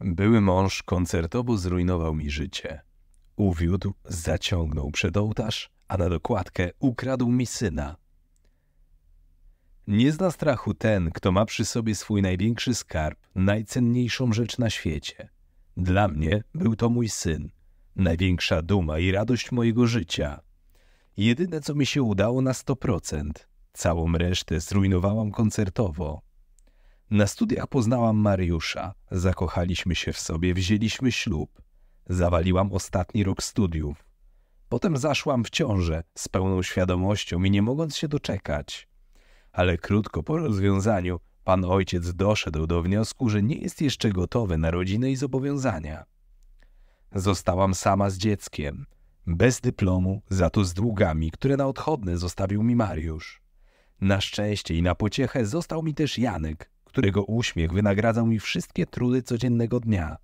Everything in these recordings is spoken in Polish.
Były mąż koncertowo zrujnował mi życie. Uwiódł, zaciągnął przed ołtarz, a na dokładkę ukradł mi syna. Nie zna strachu ten, kto ma przy sobie swój największy skarb, najcenniejszą rzecz na świecie. Dla mnie był to mój syn, największa duma i radość mojego życia. Jedyne, co mi się udało na 100%, całą resztę zrujnowałam koncertowo. Na studiach poznałam Mariusza, zakochaliśmy się w sobie, wzięliśmy ślub. Zawaliłam ostatni rok studiów. Potem zaszłam w ciążę z pełną świadomością i nie mogąc się doczekać. Ale krótko po rozwiązaniu pan ojciec doszedł do wniosku, że nie jest jeszcze gotowy na rodzinę i zobowiązania. Zostałam sama z dzieckiem, bez dyplomu, za to z długami, które na odchodne zostawił mi Mariusz. Na szczęście i na pociechę został mi też Janek, którego uśmiech wynagradzał mi wszystkie trudy codziennego dnia.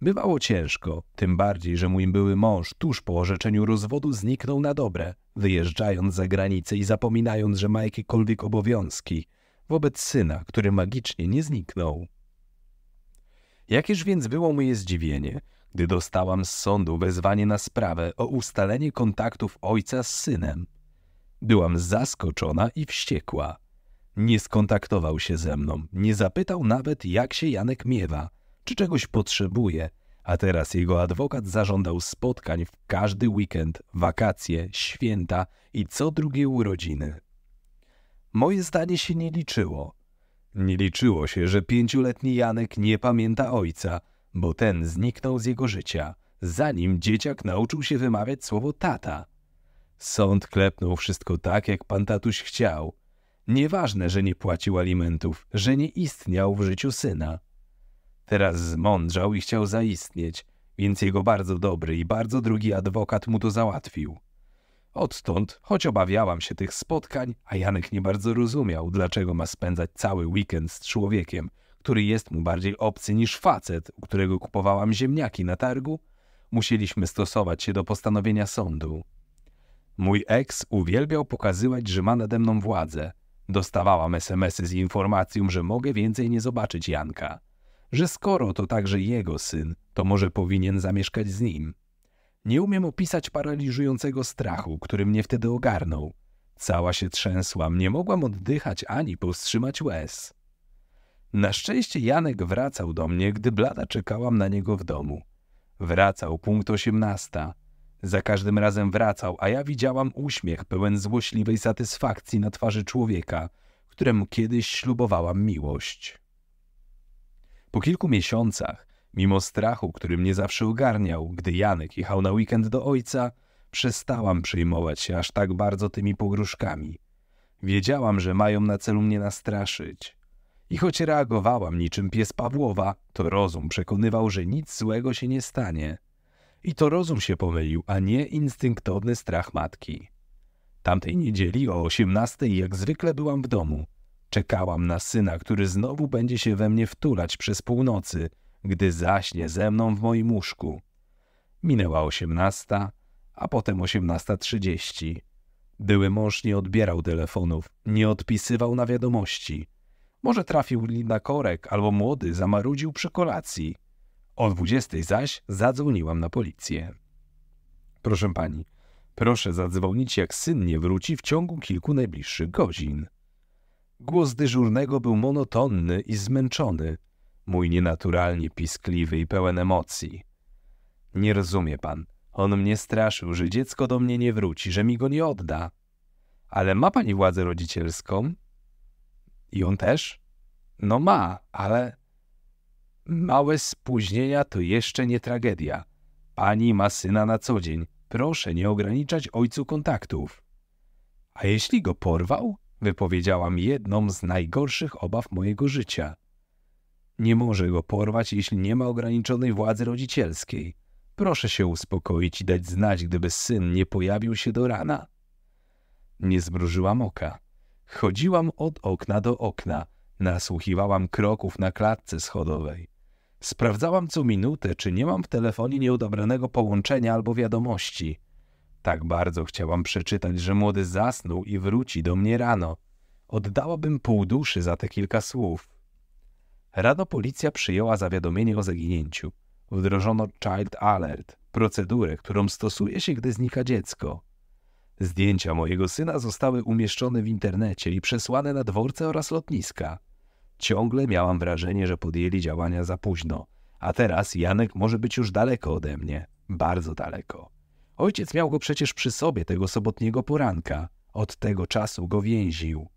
Bywało ciężko, tym bardziej, że mój były mąż tuż po orzeczeniu rozwodu zniknął na dobre, wyjeżdżając za granicę i zapominając, że ma jakiekolwiek obowiązki wobec syna, który magicznie nie zniknął. Jakież więc było moje zdziwienie, gdy dostałam z sądu wezwanie na sprawę o ustalenie kontaktów ojca z synem. Byłam zaskoczona i wściekła. Nie skontaktował się ze mną, nie zapytał nawet, jak się Janek miewa, czy czegoś potrzebuje, a teraz jego adwokat zażądał spotkań w każdy weekend, wakacje, święta i co drugie urodziny. Moje zdanie się nie liczyło. Nie liczyło się, że pięcioletni Janek nie pamięta ojca, bo ten zniknął z jego życia, zanim dzieciak nauczył się wymawiać słowo tata. Sąd klepnął wszystko tak, jak pan tatuś chciał. Nieważne, że nie płacił alimentów, że nie istniał w życiu syna. Teraz zmądrzał i chciał zaistnieć, więc jego bardzo dobry i bardzo drugi adwokat mu to załatwił. Odtąd, choć obawiałam się tych spotkań, a Janek nie bardzo rozumiał, dlaczego ma spędzać cały weekend z człowiekiem, który jest mu bardziej obcy niż facet, u którego kupowałam ziemniaki na targu, musieliśmy stosować się do postanowienia sądu. Mój eks uwielbiał pokazywać, że ma nade mną władzę – Dostawałam SMSy z informacją, że mogę więcej nie zobaczyć Janka, że skoro to także jego syn, to może powinien zamieszkać z nim. Nie umiem opisać paraliżującego strachu, który mnie wtedy ogarnął. Cała się trzęsłam, nie mogłam oddychać ani powstrzymać łez. Na szczęście Janek wracał do mnie, gdy blada czekałam na niego w domu. Wracał punkt osiemnasta. Za każdym razem wracał, a ja widziałam uśmiech pełen złośliwej satysfakcji na twarzy człowieka, któremu kiedyś ślubowałam miłość. Po kilku miesiącach, mimo strachu, który mnie zawsze ogarniał, gdy Janek jechał na weekend do ojca, przestałam przejmować się aż tak bardzo tymi pogróżkami. Wiedziałam, że mają na celu mnie nastraszyć. I choć reagowałam niczym pies Pawłowa, to rozum przekonywał, że nic złego się nie stanie – i to rozum się pomylił, a nie instynktowny strach matki. Tamtej niedzieli o osiemnastej jak zwykle byłam w domu. Czekałam na syna, który znowu będzie się we mnie wtulać przez północy, gdy zaśnie ze mną w moim łóżku. Minęła osiemnasta, a potem osiemnasta trzydzieści. Były mąż nie odbierał telefonów, nie odpisywał na wiadomości. Może trafił na korek, albo młody zamarudził przy kolacji – o dwudziestej zaś zadzwoniłam na policję. Proszę pani, proszę zadzwonić, jak syn nie wróci w ciągu kilku najbliższych godzin. Głos dyżurnego był monotonny i zmęczony, mój nienaturalnie piskliwy i pełen emocji. Nie rozumie pan. On mnie straszył, że dziecko do mnie nie wróci, że mi go nie odda. Ale ma pani władzę rodzicielską? I on też? No ma, ale Małe spóźnienia to jeszcze nie tragedia. Pani ma syna na co dzień. Proszę nie ograniczać ojcu kontaktów. A jeśli go porwał? Wypowiedziałam jedną z najgorszych obaw mojego życia. Nie może go porwać, jeśli nie ma ograniczonej władzy rodzicielskiej. Proszę się uspokoić i dać znać, gdyby syn nie pojawił się do rana. Nie zmrużyłam oka. Chodziłam od okna do okna. Nasłuchiwałam kroków na klatce schodowej. Sprawdzałam co minutę, czy nie mam w telefonie nieudobranego połączenia albo wiadomości. Tak bardzo chciałam przeczytać, że młody zasnął i wróci do mnie rano. Oddałabym pół duszy za te kilka słów. Rano policja przyjęła zawiadomienie o zaginięciu. Wdrożono Child Alert, procedurę, którą stosuje się, gdy znika dziecko. Zdjęcia mojego syna zostały umieszczone w internecie i przesłane na dworce oraz lotniska. Ciągle miałam wrażenie, że podjęli działania za późno. A teraz Janek może być już daleko ode mnie. Bardzo daleko. Ojciec miał go przecież przy sobie tego sobotniego poranka. Od tego czasu go więził.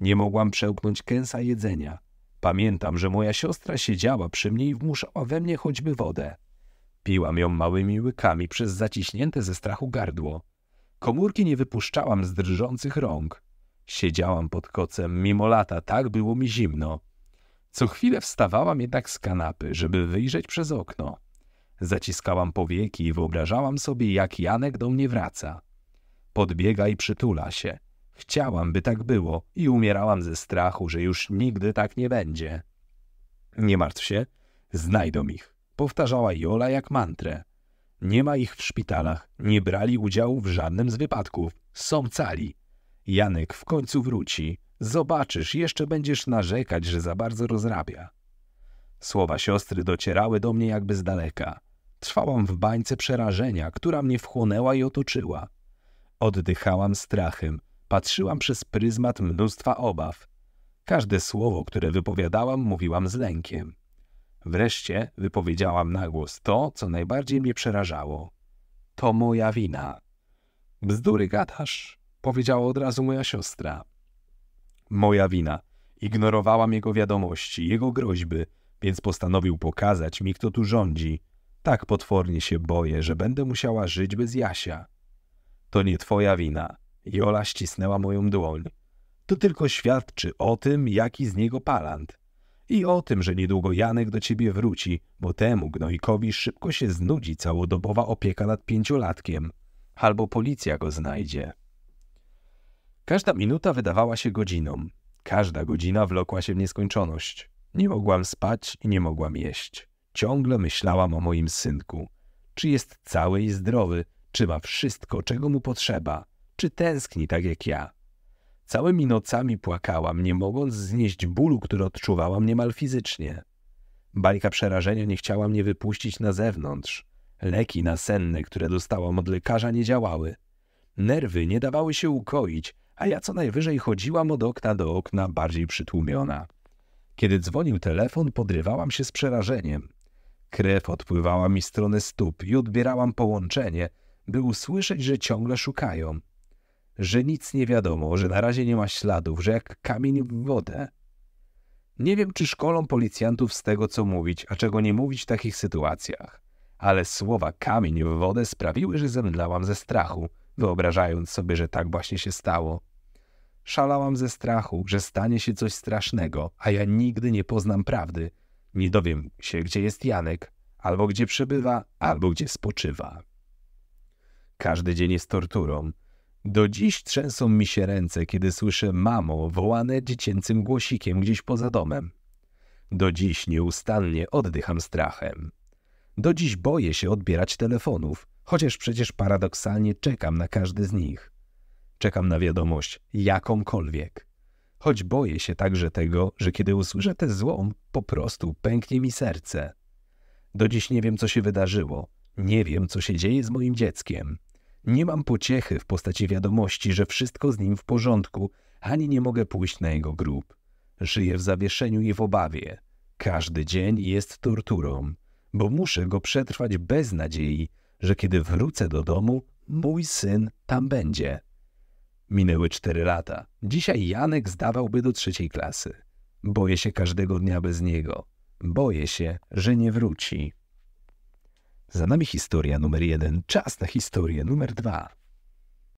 Nie mogłam przełknąć kęsa jedzenia. Pamiętam, że moja siostra siedziała przy mnie i wmuszała we mnie choćby wodę. Piłam ją małymi łykami przez zaciśnięte ze strachu gardło. Komórki nie wypuszczałam z drżących rąk. Siedziałam pod kocem mimo lata, tak było mi zimno. Co chwilę wstawałam jednak z kanapy, żeby wyjrzeć przez okno. Zaciskałam powieki i wyobrażałam sobie, jak Janek do mnie wraca. Podbiega i przytula się. Chciałam, by tak było i umierałam ze strachu, że już nigdy tak nie będzie. Nie martw się, znajdą ich, powtarzała Jola jak mantrę. Nie ma ich w szpitalach, nie brali udziału w żadnym z wypadków, są cali. Janek w końcu wróci. Zobaczysz, jeszcze będziesz narzekać, że za bardzo rozrabia. Słowa siostry docierały do mnie jakby z daleka. Trwałam w bańce przerażenia, która mnie wchłonęła i otoczyła. Oddychałam strachem, patrzyłam przez pryzmat mnóstwa obaw. Każde słowo, które wypowiadałam, mówiłam z lękiem. Wreszcie wypowiedziałam na głos to, co najbardziej mnie przerażało. To moja wina. Bzdury gadasz. Powiedziała od razu moja siostra. Moja wina. Ignorowałam jego wiadomości, jego groźby, więc postanowił pokazać mi, kto tu rządzi. Tak potwornie się boję, że będę musiała żyć bez Jasia. To nie twoja wina. Jola ścisnęła moją dłoń. To tylko świadczy o tym, jaki z niego palant. I o tym, że niedługo Janek do ciebie wróci, bo temu gnojkowi szybko się znudzi całodobowa opieka nad pięciolatkiem. Albo policja go znajdzie. Każda minuta wydawała się godziną. Każda godzina wlokła się w nieskończoność. Nie mogłam spać i nie mogłam jeść. Ciągle myślałam o moim synku. Czy jest cały i zdrowy? Czy ma wszystko, czego mu potrzeba? Czy tęskni tak jak ja? Całymi nocami płakałam, nie mogąc znieść bólu, który odczuwałam niemal fizycznie. Bajka przerażenia nie chciała mnie wypuścić na zewnątrz. Leki nasenne, które dostałam od lekarza, nie działały. Nerwy nie dawały się ukoić, a ja co najwyżej chodziłam od okna do okna bardziej przytłumiona. Kiedy dzwonił telefon, podrywałam się z przerażeniem. Krew odpływała mi strony stóp i odbierałam połączenie, by usłyszeć, że ciągle szukają. Że nic nie wiadomo, że na razie nie ma śladów, że jak kamień w wodę. Nie wiem, czy szkolą policjantów z tego, co mówić, a czego nie mówić w takich sytuacjach. Ale słowa kamień w wodę sprawiły, że zemdlałam ze strachu, wyobrażając sobie, że tak właśnie się stało. Szalałam ze strachu, że stanie się coś strasznego, a ja nigdy nie poznam prawdy. Nie dowiem się, gdzie jest Janek, albo gdzie przebywa, albo gdzie spoczywa. Każdy dzień jest torturą. Do dziś trzęsą mi się ręce, kiedy słyszę mamo wołane dziecięcym głosikiem gdzieś poza domem. Do dziś nieustannie oddycham strachem. Do dziś boję się odbierać telefonów, chociaż przecież paradoksalnie czekam na każdy z nich. Czekam na wiadomość, jakąkolwiek. Choć boję się także tego, że kiedy usłyszę tę złą, po prostu pęknie mi serce. Do dziś nie wiem, co się wydarzyło. Nie wiem, co się dzieje z moim dzieckiem. Nie mam pociechy w postaci wiadomości, że wszystko z nim w porządku, ani nie mogę pójść na jego grób. Żyję w zawieszeniu i w obawie. Każdy dzień jest torturą, bo muszę go przetrwać bez nadziei, że kiedy wrócę do domu, mój syn tam będzie. Minęły cztery lata. Dzisiaj Janek zdawałby do trzeciej klasy. Boję się każdego dnia bez niego. Boję się, że nie wróci. Za nami historia numer jeden. Czas na historię numer dwa.